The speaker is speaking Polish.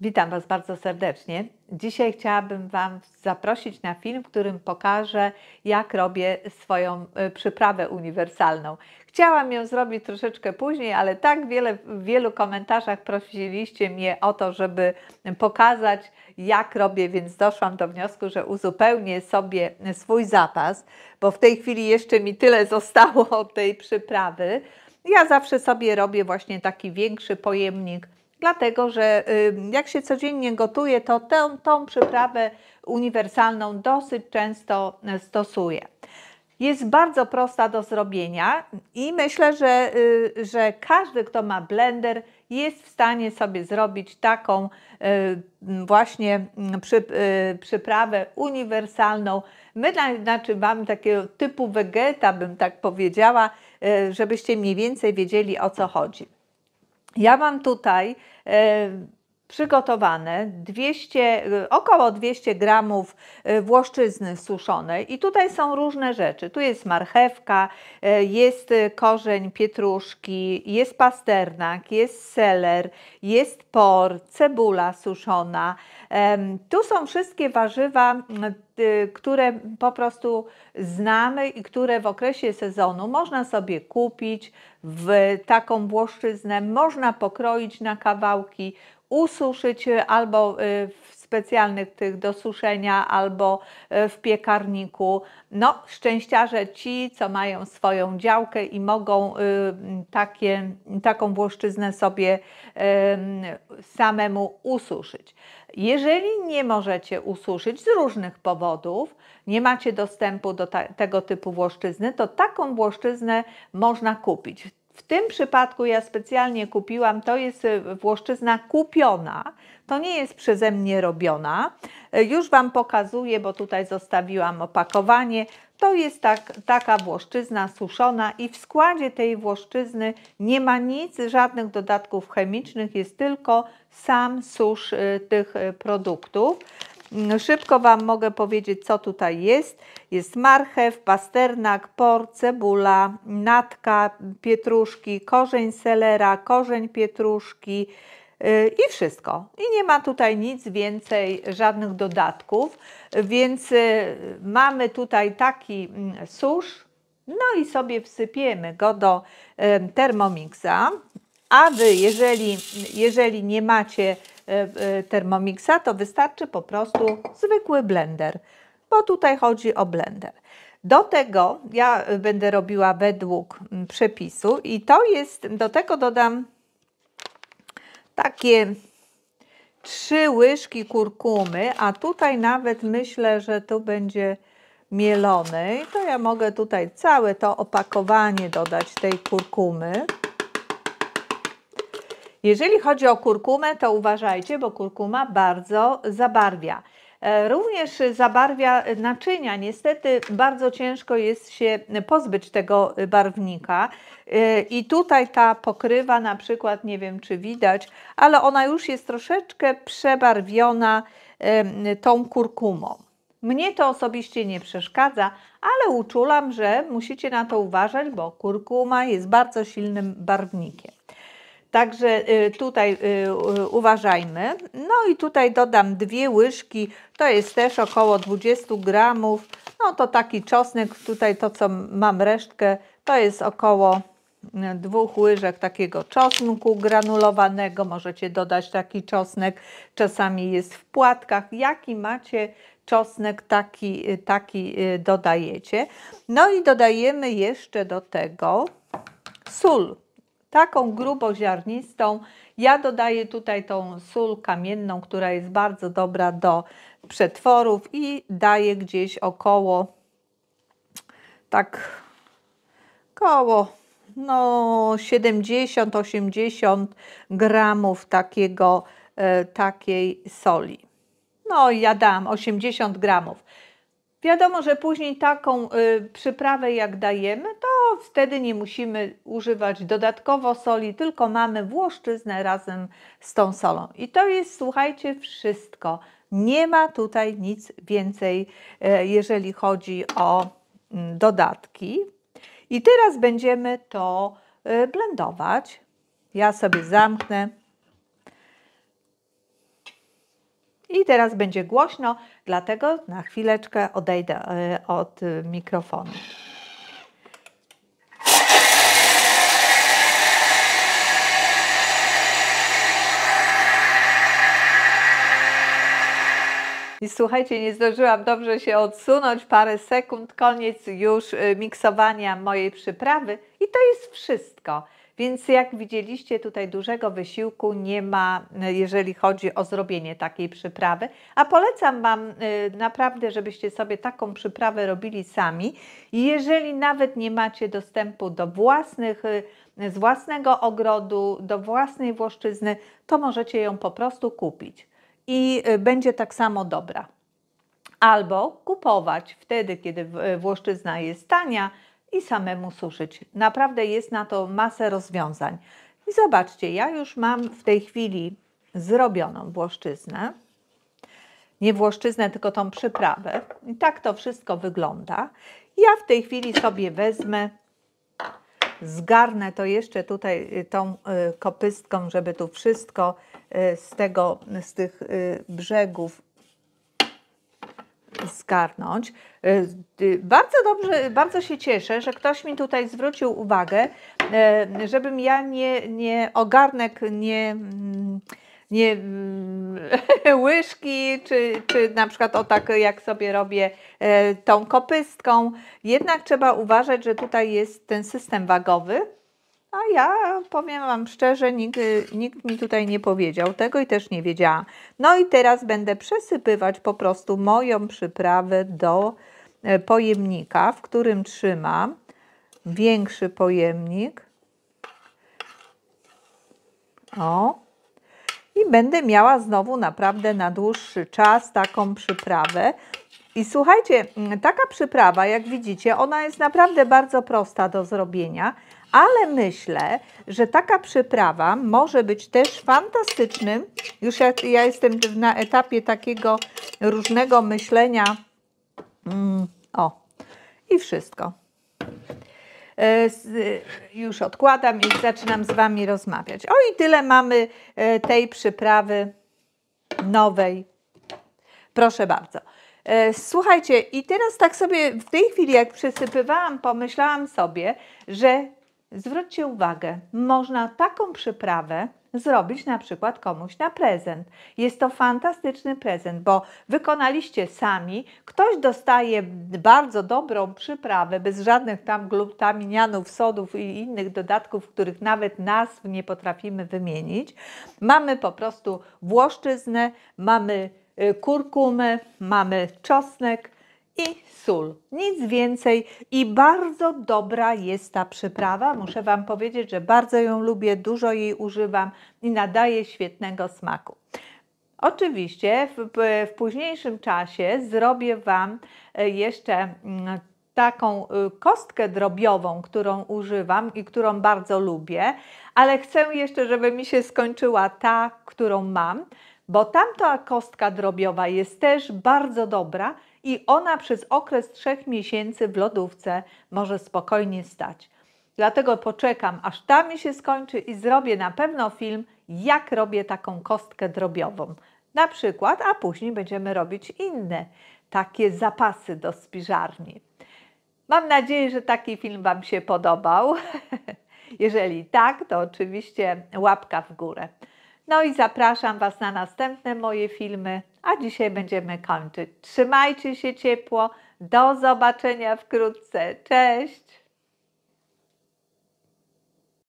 Witam Was bardzo serdecznie. Dzisiaj chciałabym Wam zaprosić na film, w którym pokażę, jak robię swoją e, przyprawę uniwersalną. Chciałam ją zrobić troszeczkę później, ale tak wiele, w wielu komentarzach prosiliście mnie o to, żeby pokazać, jak robię, więc doszłam do wniosku, że uzupełnię sobie swój zapas, bo w tej chwili jeszcze mi tyle zostało od tej przyprawy. Ja zawsze sobie robię właśnie taki większy pojemnik dlatego że jak się codziennie gotuje, to tę, tą przyprawę uniwersalną dosyć często e, stosuję. Jest bardzo prosta do zrobienia i myślę, że, y, że każdy, kto ma blender, jest w stanie sobie zrobić taką e, właśnie e, przyprawę uniwersalną. My znaczy mamy takiego typu wegeta, bym tak powiedziała, żebyście mniej więcej wiedzieli o co chodzi. Ja mam tutaj Um. przygotowane 200, y, około 200 gramów y, włoszczyzny suszonej i tutaj są różne rzeczy. Tu jest marchewka, y, jest korzeń pietruszki, jest pasternak, jest seler, jest por, cebula suszona. Tu są wszystkie warzywa, które po prostu znamy i które w okresie sezonu można sobie kupić w taką włoszczyznę, można pokroić na kawałki, ususzyć y, albo y, w specjalnych tych do suszenia albo y, w piekarniku. No, szczęściarze ci, co mają swoją działkę i mogą takie, taką włoszczyznę sobie samemu ususzyć. Jeżeli nie możecie ususzyć z różnych powodów, nie macie dostępu do tego typu włoszczyzny, to taką włoszczyznę można kupić. W tym przypadku ja specjalnie kupiłam, to jest y, włoszczyzna kupiona, to nie jest przeze mnie robiona. Y, już Wam pokazuję, bo tutaj zostawiłam opakowanie. To jest tak, taka włoszczyzna suszona i w składzie tej włoszczyzny nie ma nic, żadnych dodatków chemicznych, jest tylko sam susz y, tych produktów. Mm, szybko Wam mogę powiedzieć, co tutaj jest. Jest marchew, pasternak, por, cebula, natka pietruszki, korzeń selera, korzeń pietruszki y, i wszystko. I nie ma tutaj nic więcej, żadnych dodatków, więc y, mamy tutaj taki mm, susz, no i sobie wsypiemy go do y, Thermomixa, a Wy, jeżeli, jeżeli nie macie Y, Thermomixa, to wystarczy po prostu zwykły blender, bo tutaj chodzi o blender. Do tego ja będę robiła według mm, przepisu i to jest, do tego dodam takie trzy łyżki kurkumy, a tutaj nawet myślę, że tu będzie mielonej, to ja mogę tutaj całe to opakowanie dodać tej kurkumy. Jeżeli chodzi o kurkumę, to uważajcie, bo kurkuma bardzo zabarwia. E, również zabarwia naczynia. Niestety bardzo ciężko jest się pozbyć tego barwnika. E, I tutaj ta pokrywa, na przykład, nie wiem czy widać, ale ona już jest troszeczkę przebarwiona tą kurkumą. Mnie to osobiście nie przeszkadza, ale uczulam, że musicie na to uważać, bo kurkuma jest bardzo silnym barwnikiem. Także y, tutaj y, uważajmy. No i tutaj dodam dwie łyżki, to jest też około 20 gramów. No to taki czosnek, tutaj to co mam resztkę, to jest około y, dwóch łyżek takiego czosnku granulowanego. Możecie dodać taki czosnek, czasami jest w płatkach. Jaki macie czosnek, taki, taki dodajecie. No i dodajemy jeszcze do tego sól taką gruboziarnistą. Ja dodaję tutaj tą sól kamienną, która jest bardzo dobra do przetworów i daję gdzieś około tak koło no 70-80 gramów takiego, e, takiej soli. No ja dam 80 gramów. Wiadomo, że później taką y, przyprawę jak dajemy, to wtedy nie musimy używać dodatkowo soli, tylko mamy włoszczyznę razem z tą solą. I to jest, słuchajcie, wszystko. Nie ma tutaj nic więcej, e, jeżeli chodzi o mm, dodatki. I teraz będziemy to e, blendować. Ja sobie zamknę. I teraz będzie głośno, dlatego na chwileczkę odejdę e, od mikrofonu. słuchajcie, nie zdążyłam dobrze się odsunąć, parę sekund, koniec już y, miksowania mojej przyprawy i to jest wszystko. Więc jak widzieliście, tutaj dużego wysiłku nie ma, y, jeżeli chodzi o zrobienie takiej przyprawy. A polecam Wam y, naprawdę, żebyście sobie taką przyprawę robili sami. I jeżeli nawet nie macie dostępu do własnych, z własnego ogrodu, do własnej włoszczyzny, to możecie ją po prostu kupić i y, będzie tak samo dobra. Albo kupować wtedy, kiedy y, włoszczyzna jest tania i samemu suszyć. Naprawdę jest na to masę rozwiązań. I zobaczcie, ja już mam w tej chwili zrobioną włoszczyznę. Nie włoszczyznę, tylko tą przyprawę. I tak to wszystko wygląda. Ja w tej chwili sobie wezmę, zgarnę to jeszcze tutaj y, tą kopystką, żeby tu wszystko Y, z, tego, z tych y, brzegów zgarnąć. Y, bardzo dobrze, bardzo się cieszę, że ktoś mi tutaj zwrócił uwagę, żebym ja nie, nie ogarnek, nie, mm, nie mm, łyżki, czy, czy na przykład o tak jak sobie robię tą kopystką. Jednak trzeba uważać, że tutaj jest ten system wagowy, a ja powiem Wam szczerze, nikt, nikt mi tutaj nie powiedział tego i też nie wiedziałam. No i teraz będę przesypywać po prostu moją przyprawę do e, pojemnika, w którym trzymam większy pojemnik. O. I będę miała znowu naprawdę na dłuższy czas taką przyprawę. I słuchajcie, taka przyprawa, jak widzicie, ona jest naprawdę bardzo prosta do zrobienia ale myślę, że taka przyprawa może być też fantastycznym, już ja, ja jestem na etapie takiego różnego myślenia, mm, o, i wszystko. E, już odkładam i zaczynam z Wami rozmawiać. O i tyle mamy e, tej przyprawy nowej. Proszę bardzo. E, słuchajcie, i teraz tak sobie w tej chwili, jak przysypywałam, pomyślałam sobie, że Zwróćcie uwagę, można taką przyprawę zrobić na przykład komuś na prezent. Jest to fantastyczny prezent, bo wykonaliście sami, ktoś dostaje bardzo dobrą przyprawę, bez żadnych tam glutaminianów, sodów i innych dodatków, których nawet nazw nie potrafimy wymienić. Mamy po prostu włoszczyznę, mamy y, kurkumę, mamy czosnek, i sól. Nic więcej i bardzo dobra jest ta przyprawa. Muszę Wam powiedzieć, że bardzo ją lubię, dużo jej używam i nadaje świetnego smaku. Oczywiście w, w późniejszym czasie zrobię Wam e, jeszcze mm, taką e, kostkę drobiową, którą używam i którą bardzo lubię, ale chcę jeszcze, żeby mi się skończyła ta, którą mam, bo tamta kostka drobiowa jest też bardzo dobra i ona przez okres trzech miesięcy w lodówce może spokojnie stać. Dlatego poczekam, aż ta mi się skończy i zrobię na pewno film, jak robię taką kostkę drobiową. Na przykład, a później będziemy robić inne takie zapasy do spiżarni. Mam nadzieję, że taki film Wam się podobał. Jeżeli tak, to oczywiście łapka w górę. No i zapraszam Was na następne moje filmy a dzisiaj będziemy kończyć. Trzymajcie się ciepło. Do zobaczenia wkrótce. Cześć!